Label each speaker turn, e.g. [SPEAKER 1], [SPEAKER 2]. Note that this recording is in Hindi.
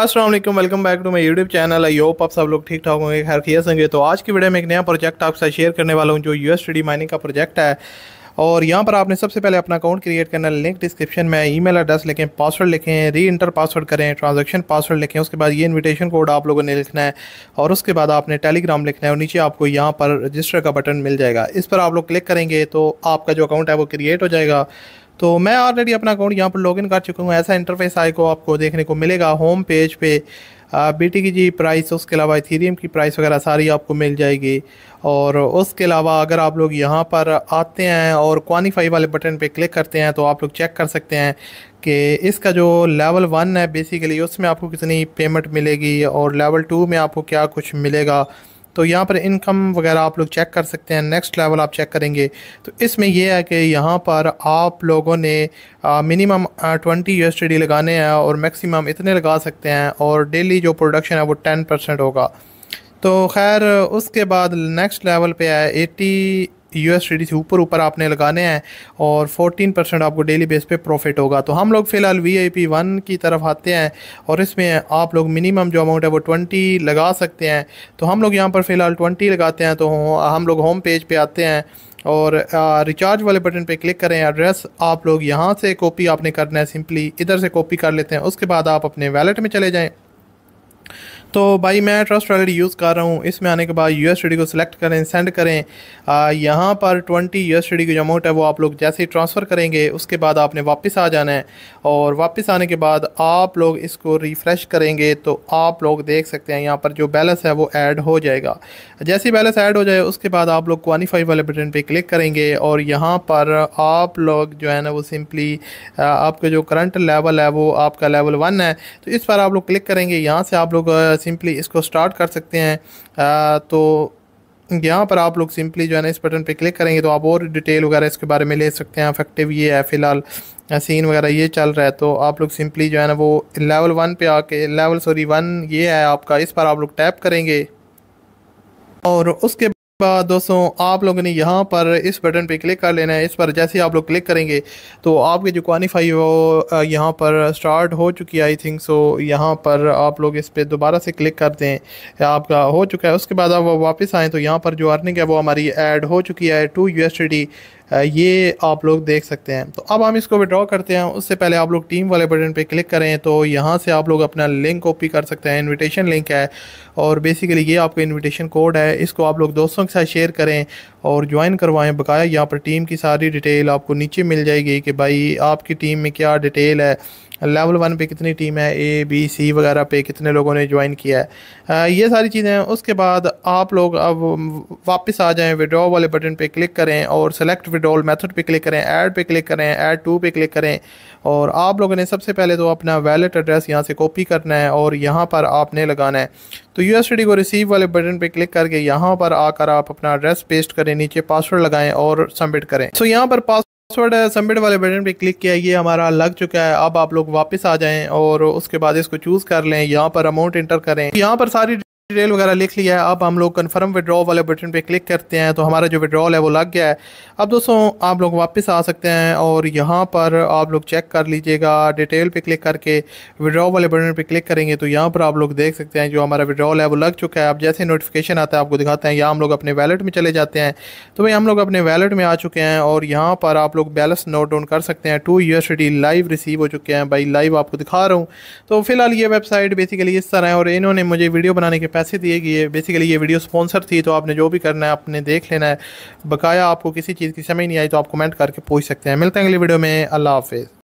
[SPEAKER 1] Aslam welcome back to my YouTube channel I hope आप सब लोग ठीक ठाक होंगे खैर खेस होंगे तो आज की वीडियो में एक नया प्रोजेक्ट आपके साथ शेयर करने वाला हूँ जो यू एस माइनिंग का प्रोजेक्ट है और यहाँ पर आपने सबसे पहले अपना अकाउंट क्रिएट करना है लिंक डिस्क्रिप्शन में ईमेल एड्रेस लिखें पासवर्ड लिखें री इंटर पासवर्ड करें ट्रांजैक्शन पासवर्ड लिखें उसके बाद ये इनविटेशन कोड आप लोगों ने लिखना है और उसके बाद आपने टेलीग्राम लिखना है और नीचे आपको यहाँ पर रजिस्टर का बटन मिल जाएगा इस पर आप लोग क्लिक करेंगे तो आपका जो अकाउंट है वो क्रिएट हो जाएगा तो मैं ऑलरेडी अपना अकाउंट यहाँ पर लॉगिन कर चुका हूँ ऐसा इंटरफेस आए को आपको देखने को मिलेगा होम पेज पे बी टी की जी प्राइस उसके अलावा इथीरियम की प्राइस वगैरह सारी आपको मिल जाएगी और उसके अलावा अगर आप लोग यहाँ पर आते हैं और क्वानिफाई वाले बटन पे क्लिक करते हैं तो आप लोग चेक कर सकते हैं कि इसका जो लेवल वन है बेसिकली उसमें आपको कितनी पेमेंट मिलेगी और लेवल टू में आपको क्या कुछ मिलेगा तो यहाँ पर इनकम वगैरह आप लोग चेक कर सकते हैं नेक्स्ट लेवल आप चेक करेंगे तो इसमें यह है कि यहाँ पर आप लोगों ने मिनिमम ट्वेंटी यू लगाने हैं और मैक्सिमम इतने लगा सकते हैं और डेली जो प्रोडक्शन है वो टेन परसेंट होगा तो खैर उसके बाद नेक्स्ट लेवल पे है एटी यू एस से ऊपर ऊपर आपने लगाने हैं और 14 परसेंट आपको डेली बेस पे प्रॉफिट होगा तो हम लोग फ़िलहाल वी आई पी वन की तरफ आते हैं और इसमें आप लोग मिनिमम जो अमाउंट है वो 20 लगा सकते हैं तो हम लोग यहाँ पर फ़िलहाल 20 लगाते हैं तो हम लोग होम पेज पे आते हैं और रिचार्ज वाले बटन पे क्लिक करें एड्रेस आप लोग यहाँ से कॉपी आपने करना है सिंपली इधर से कॉपी कर लेते हैं उसके बाद आप अपने वैलेट में चले जाएँ तो भाई मैं ट्रस्ट वैलेट यूज़ कर रहा हूँ इसमें आने के बाद यू एस को सिलेक्ट करें सेंड करें यहाँ पर ट्वेंटी यू एस की जो अमाउंट है वो आप लोग जैसे ही ट्रांसफ़र करेंगे उसके बाद आपने वापस आ जाना है और वापस आने के बाद आप लोग इसको रिफ़्रेश करेंगे तो आप लोग देख सकते हैं यहाँ पर जो बैलेंस है वो ऐड हो जाएगा जैसे ही बैलेंस ऐड हो जाए उसके बाद आप लोग क्वानीफाई वाले बटन पर क्लिक करेंगे और यहाँ पर आप लोग जो है ना वो सिंपली आपका जो करंट लेवल है वो आपका लेवल वन है तो इस पर आप लोग क्लिक करेंगे यहाँ से आप लोग सिंपली इसको स्टार्ट कर सकते हैं आ, तो यहाँ पर आप लोग सिंपली जो है ना इस बटन पे क्लिक करेंगे तो आप और डिटेल वगैरह इसके बारे में ले सकते हैं अफेक्टिव ये है फ़िलहाल सीन वगैरह ये चल रहा है तो आप लोग सिंपली जो है ना वो लेवल वन पे आके लेवल सॉरी वन ये है आपका इस पर आप लोग टैप करेंगे और उसके दोस्तों आप लोगों ने यहाँ पर इस बटन पे क्लिक कर लेना है इस पर जैसे आप लोग क्लिक करेंगे तो आपकी जो क्वानीफाई वो यहाँ पर स्टार्ट हो चुकी है आई थिंक सो यहाँ पर आप लोग इस पर दोबारा से क्लिक करते हैं आपका हो चुका है उसके बाद आप वापस आएँ तो यहाँ पर जो अर्निंग है वो हमारी एड हो चुकी है टू यू ये आप लोग देख सकते हैं तो अब हम इसको विड्रॉ करते हैं उससे पहले आप लोग टीम वाले बटन पे क्लिक करें तो यहाँ से आप लोग अपना लिंक कॉपी कर सकते हैं इनविटेशन लिंक है और बेसिकली ये आपका इनविटेशन कोड है इसको आप लोग दोस्तों के साथ शेयर करें और ज्वाइन करवाएं बकाया यहाँ पर टीम की सारी डिटेल आपको नीचे मिल जाएगी कि भाई आपकी टीम में क्या डिटेल है लेवल वन पे कितनी टीम है ए बी सी वगैरह पे कितने लोगों ने ज्वाइन किया है ये सारी चीज़ें हैं उसके बाद आप लोग अब वापस आ जाएं विड्रॉ वाले बटन पे क्लिक करें और सेलेक्ट विड्रॉल मेथड पे क्लिक करें ऐड पे क्लिक करें ऐड टू पे क्लिक करें और आप लोगों ने सबसे पहले तो अपना वैलेट एड्रेस यहाँ से कॉपी करना है और यहाँ पर आपने लगाना है तो यू को रिसीव वाले बटन पे क्लिक करके यहाँ पर आकर आप अपना एड्रेस पेस्ट करें नीचे पासवर्ड लगाएं और सबमिट करें सो so, यहाँ पर पास पासवर्ड सबमिट वाले बटन पे क्लिक किया ये हमारा लग चुका है अब आप लोग वापस आ जाएं और उसके बाद इसको चूज़ कर लें यहाँ पर अमाउंट इंटर करें यहाँ पर सारी डिटेल वगैरह लिख लिया है अब हम लोग कन्फर्म विड्रॉ वाले बटन पे क्लिक करते हैं तो हमारा जो विड्रॉल है वो लग गया है अब दोस्तों आप लोग वापस आ सकते हैं और यहाँ पर आप लोग चेक कर लीजिएगा डिटेल पे क्लिक करके विड्रॉ वाले बटन पे क्लिक करेंगे तो यहाँ पर आप लोग देख सकते हैं जो हमारा विड्रॉल है वो लग चुका है अब जैसे नोटिफिकेशन आता है आपको दिखाते हैं या हम लोग अपने वैलेट में चले जाते हैं तो भाई हम लोग अपने वैलेट में आ चुके हैं और यहाँ पर आप लोग बैलेंस नोट डाउन कर सकते हैं टू यूएस लाइव रिसीव हो चुके हैं भाई लाइव आपको दिखा रहा हूँ तो फिलहाल ये वेबसाइट बेसिकली इस तरह है और इन्होंने मुझे वीडियो बनाने के पहले पैसे दिए गए बेसिकली ये वीडियो स्पॉन्सर थी तो आपने जो भी करना है आपने देख लेना है बकाया आपको किसी चीज़ की समझ नहीं आई तो आप कमेंट करके पूछ सकते हैं मिलते हैं अगली वीडियो में अल्लाह हाफिज़